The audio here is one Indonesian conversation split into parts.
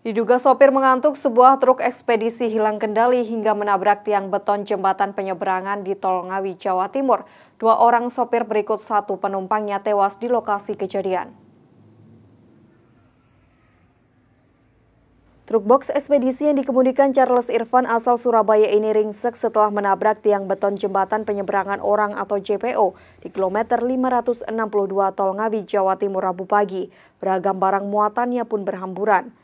Diduga sopir mengantuk, sebuah truk ekspedisi hilang kendali hingga menabrak tiang beton jembatan penyeberangan di Tol Ngawi, Jawa Timur. Dua orang sopir berikut satu penumpangnya tewas di lokasi kejadian. Truk box ekspedisi yang dikemudikan Charles Irfan asal Surabaya ini ringsek setelah menabrak tiang beton jembatan penyeberangan orang atau JPO di kilometer 562 Tol Ngawi, Jawa Timur Rabu pagi. Beragam barang muatannya pun berhamburan.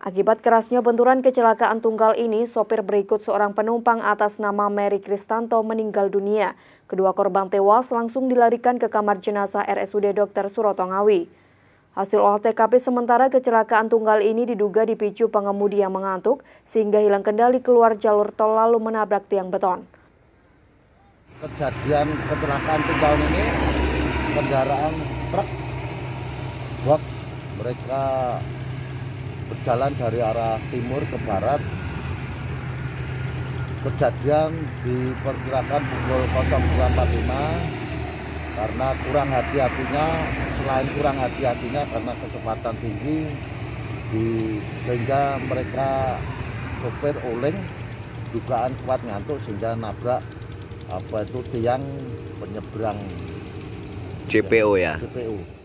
Akibat kerasnya benturan kecelakaan tunggal ini, sopir berikut seorang penumpang atas nama Mary Kristanto meninggal dunia. Kedua korban tewas langsung dilarikan ke kamar jenazah RSUD Dr. Suroto Hasil olah TKP sementara kecelakaan tunggal ini diduga dipicu pengemudi yang mengantuk sehingga hilang kendali keluar jalur tol lalu menabrak tiang beton. Kejadian kecelakaan tunggal ini kendaraan truk buat mereka jalan dari arah timur ke barat kejadian diperkirakan pukul 02.45 karena kurang hati-hatinya selain kurang hati-hatinya karena kecepatan tinggi di, sehingga mereka sopir oleng dugaan kuat ngantuk sehingga nabrak apa itu tiang penyeberang CPO ya CPO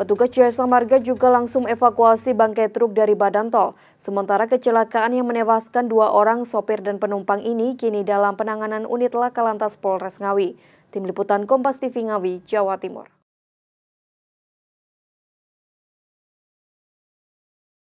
Petugas jasa marga juga langsung evakuasi bangkai truk dari badan tol. Sementara kecelakaan yang menewaskan dua orang sopir dan penumpang ini kini dalam penanganan unit laka lantas Polres Ngawi. Tim Liputan Kompas TV Ngawi, Jawa Timur.